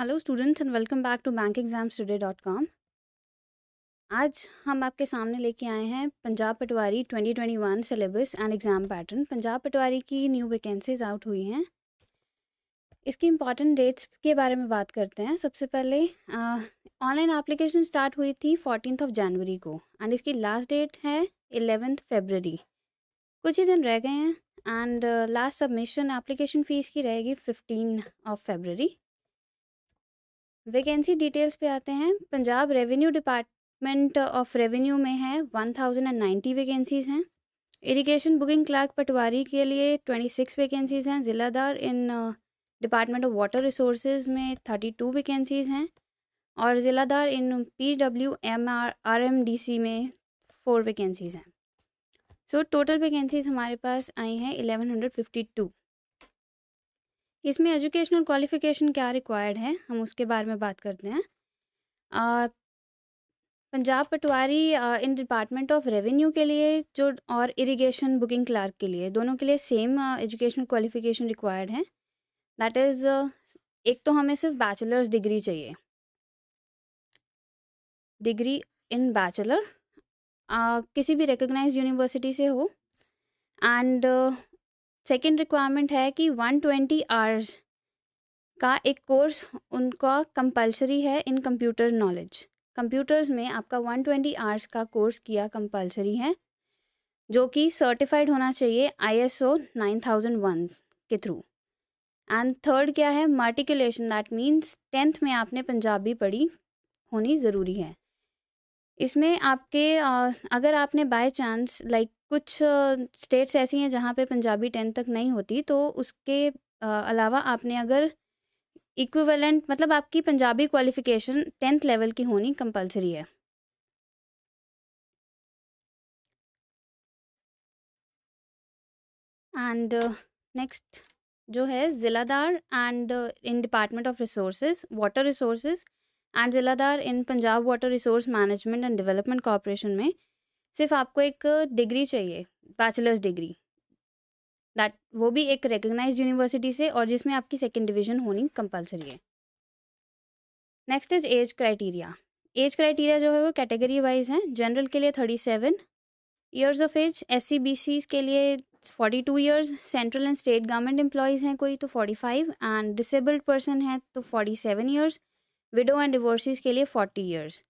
hello students and welcome back to bank exams today dot com आज हम आपके सामने लेके आए हैं Punjab patwari 2021 syllabus and exam pattern Punjab patwari की न्यू वैकेंसीज आउट हुई हैं इसकी इम्पॉर्टेंट डेट्स के बारे में बात करते हैं सबसे पहले ऑनलाइन एप्लीकेशन स्टार्ट हुई थी फोर्टीन ऑफ जनवरी को एंड इसकी लास्ट डेट है एलेवेंथ फेबररी कुछ ही दिन रह गए हैं and last submission application fees की रहेगी fifteen of February vacancy details पे आते हैं Punjab revenue department of revenue में है one thousand and ninety vacancies हैं इरिगेशन बुकिंग क्लर्क पटवारी के लिए ट्वेंटी सिक्स वैकेंसीज़ हैं ज़िलादार in department of water resource में थर्टी टू वैकेंसीज़ हैं और ज़िलादार in P W M R R M D C में फोर वैकेंसीज़ हैं सो टोटल वैकेंसीज़ हमारे पास आई हैं एलेवन हंड्रेड फिफ्टी टू इसमें एजुकेशनल क्वालिफ़िकेशन क्या रिक्वायर्ड है हम उसके बारे में बात करते हैं आ, Punjab patwari in department of revenue के लिए जो और इरिगेशन बुकिंग क्लार्क के लिए दोनों के लिए सेम एजुकेशनल क्वालिफ़िकेशन रिक्वायर्ड है दैट इज़ एक तो हमें सिर्फ बैचलर्स डिग्री चाहिए डिग्री इन बैचलर किसी भी रिकग्नाइज यूनिवर्सिटी से हो एंड uh, सेकेंड रिक्वायरमेंट है कि 120 आवर्स का एक कोर्स उनका कंपलसरी है इन कंप्यूटर नॉलेज कंप्यूटर्स में आपका 120 आवर्स का कोर्स किया कंपलसरी है जो कि सर्टिफाइड होना चाहिए आईएसओ 9001 के थ्रू एंड थर्ड क्या है मार्टिकुलेशन दैट मीन्स टेंथ में आपने पंजाबी पढ़ी होनी ज़रूरी है इसमें आपके अगर आपने बाय चांस लाइक कुछ स्टेट्स ऐसी हैं जहाँ पे पंजाबी टेंथ तक नहीं होती तो उसके अलावा आपने अगर इक्विवेलेंट मतलब आपकी पंजाबी क्वालिफिकेशन टेंथ लेवल की होनी कंपलसरी है एंड नेक्स्ट जो है zilladar and in department of resources water resources and zilladar in Punjab water resource management and development corporation में सिर्फ आपको एक डिग्री चाहिए बैचलर्स डिग्री दैट वो भी एक रिकग्नाइज यूनिवर्सिटी से और जिसमें आपकी सेकेंड डिवीजन होनी कंपलसरी है next is age criteria age criteria जो है वो कैटेगरी वाइज हैं जनरल के लिए thirty seven years of age S C के लिए forty two years central and state government employees हैं कोई तो forty five and disabled person है तो forty seven years widow and divorcees के लिए फोर्टी ईयर्स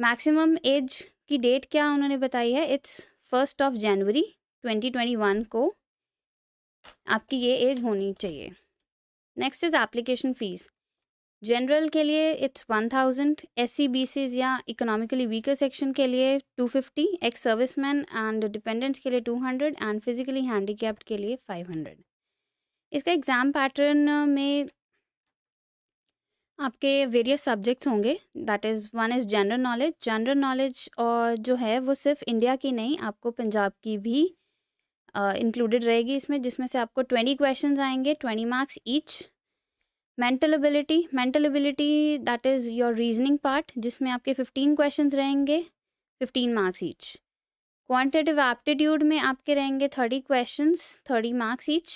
मैक्सिमम एज इसकी डेट क्या उन्होंने बताई है इट्स फर्स्ट ऑफ जनवरी 2021 को आपकी ये एज होनी चाहिए next is application fees general के लिए it's one thousand S C B Cs या इकोनॉमिकली वीकर सेक्शन के लिए two fifty ex service man and dependents के लिए two hundred and physically handicapped के लिए फाइव हंड्रेड इसका एग्ज़ाम पैटर्न में आपके वेरियस सब्जेक्ट्स होंगे that is one is general knowledge general knowledge और जो है वो सिर्फ इंडिया की नहीं आपको पंजाब की भी इंक्लूडेड uh, रहेगी इसमें जिसमें से आपको ट्वेंटी क्वेश्चन आएंगे twenty marks each mental ability mental ability that is your reasoning part जिसमें आपके फिफ्टीन क्वेश्चन रहेंगे fifteen marks each quantitative aptitude में आपके रहेंगे thirty question thirty marks each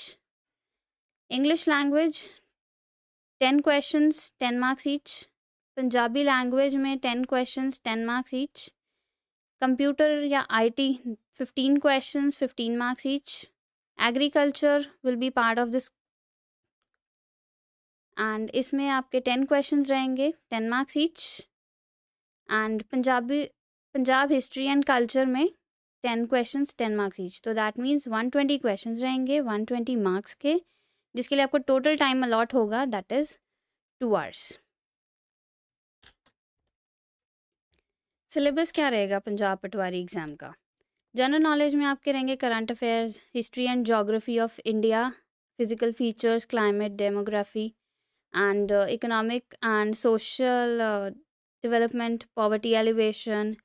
English language ten question ten marks each Punjabi language में ten question ten marks each computer या IT fifteen question fifteen marks each agriculture will be part of this and इसमें आपके ten question रहेंगे ten marks each and Punjabi Punjab history and culture में ten question ten marks each तो that means one twenty question रहेंगे one twenty marks के जिसके लिए आपको टोटल टाइम अलॉट होगा that is two hours syllabus क्या रहेगा पंजाब पटवारी एग्ज़ाम का जनरल नॉलेज में आपके रहेंगे current affairs history and geography of India physical features climate demography and economic and social development poverty elevation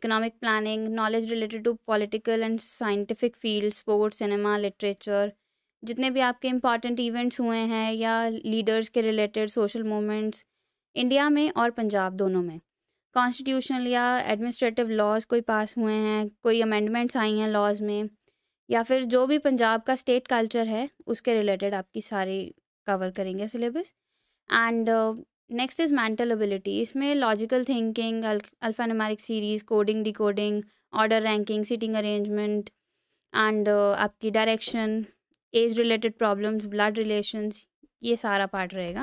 economic planning knowledge related to political and scientific field sports cinema literature जितने भी आपके important events हुए हैं या leaders के related social movements India में और पंजाब दोनों में कॉन्स्टिट्यूशनल या एडमिनिस्ट्रेटिव लॉज कोई पास हुए हैं कोई अमेंडमेंट्स आई हैं लॉज में या फिर जो भी पंजाब का स्टेट कल्चर है उसके रिलेटेड आपकी सारी कवर करेंगे syllabus and next is mental ability इसमें logical thinking alphanumeric series coding decoding order ranking seating arrangement and आपकी direction age related problems blood relations ये सारा पार्ट रहेगा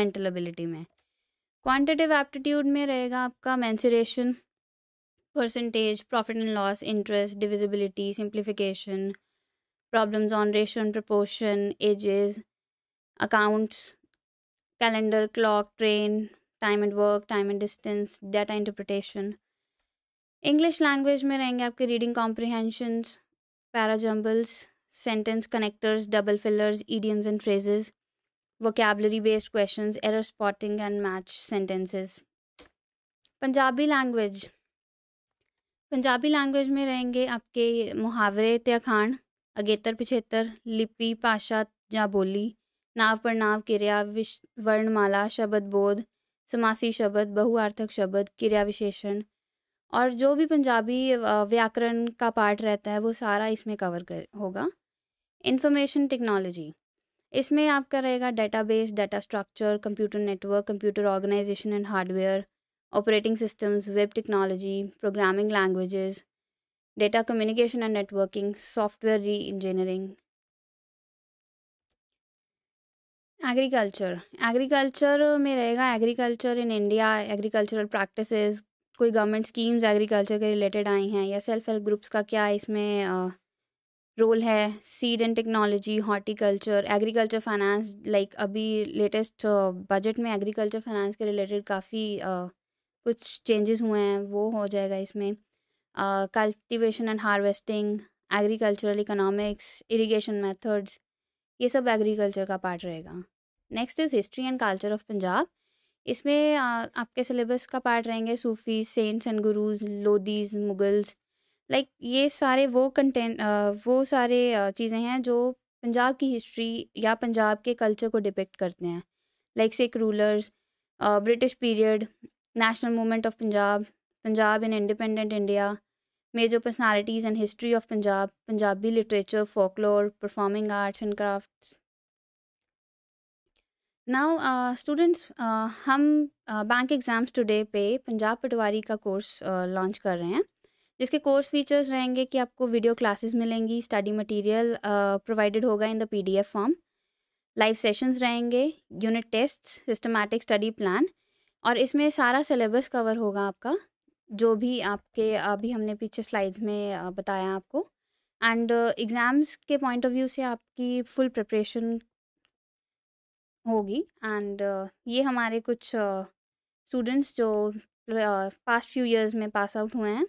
मेंटल एबिलिटी में क्वांटिटिव एप्टीट्यूड में रहेगा आपका mensuration percentage profit and loss interest divisibility simplification problems on रेशन proportion ages accounts calendar clock train time and work time and distance data interpretation English language में रहेंगे आपके reading comprehensions parajumbles sentence connectors double fillers idioms and phrases vocabulary based question error spotting and match sentences Punjabi language Punjabi language में रहेंगे आपके मुहावरे ते अखाण अगेतर पिछेतर लिपि भाषा या बोली नाव प्रणाव किरिया विश वर्णमाला शब्द बोध समासी शब्द बहुआर्थक शब्द किरिया विशेषण और जो भी पंजाबी व्याकरण का पार्ट रहता है वो सारा इसमें कवर कर होगा इंफॉर्मेशन टेक्नोलॉजी इसमें आपका रहेगा database data structure computer network computer organisation and hardware operating systems web technology programming languages data communication and networking software re engineering agriculture agriculture में रहेगा agriculture in India agricultural practices कोई government schemes agriculture के related आई हैं या self help groups का क्या इसमें रोल है seed and technology horticulture agriculture finance like अभी लेटेस्ट बजट में एग्रीकल्चर फाइनेंस के रिलेटेड काफ़ी कुछ चेंजेस हुए हैं वो हो जाएगा इसमें cultivation and harvesting agricultural economics irrigation methods ये सब एग्रीकल्चर का पार्ट रहेगा next is history and culture of Punjab इसमें आपके सिलेबस का पार्ट रहेंगे Sufi saints and gurus Lodis Mughals like ये सारे वो कंटेंट वो सारे चीज़ें हैं जो पंजाब की हिस्ट्री या पंजाब के कल्चर को डिपेक्ट करते हैं like Sikh rulers British period national movement of Punjab Punjab in independent India major personalities and history of Punjab Punjabi literature folklore performing arts and crafts now students uh, uh, हम बैंक एग्ज़ाम्स टुडे पे पंजाब पटवारी का course launch uh, कर रहे हैं जिसके course features रहेंगे कि आपको वीडियो क्लासेस मिलेंगी स्टडी मटेरियल प्रोवाइडेड होगा in the PDF form live sessions रहेंगे unit test systematic study plan और इसमें सारा सिलेबस कवर होगा आपका जो भी आपके अभी हमने पीछे स्लाइड्स में बताया आपको एंड एग्ज़ाम्स uh, के पॉइंट ऑफ व्यू से आपकी फुल प्रिपरेशन होगी एंड ये हमारे कुछ स्टूडेंट्स जो पास्ट फ्यू इयर्स में पास आउट हुए हैं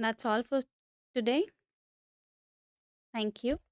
that's all for today thank you